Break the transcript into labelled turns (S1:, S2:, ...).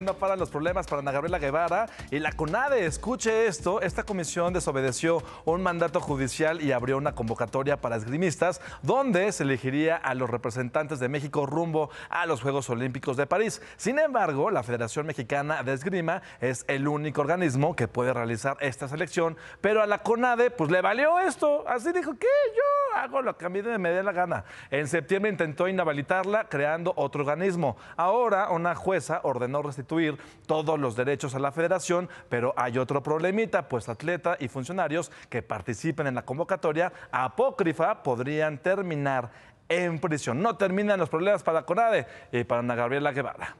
S1: No para los problemas para Ana Gabriela Guevara y la CONADE. Escuche esto, esta comisión desobedeció un mandato judicial y abrió una convocatoria para esgrimistas donde se elegiría a los representantes de México rumbo a los Juegos Olímpicos de París. Sin embargo, la Federación Mexicana de Esgrima es el único organismo que puede realizar esta selección, pero a la CONADE pues le valió esto. Así dijo ¿qué? yo hago lo que a mí me dé la gana. En septiembre intentó inhabilitarla creando otro organismo. Ahora una jueza ordenó restituir todos los derechos a la federación, pero hay otro problemita, pues atleta y funcionarios que participen en la convocatoria apócrifa podrían terminar en prisión. No terminan los problemas para CONADE y para Ana Gabriela Guevara.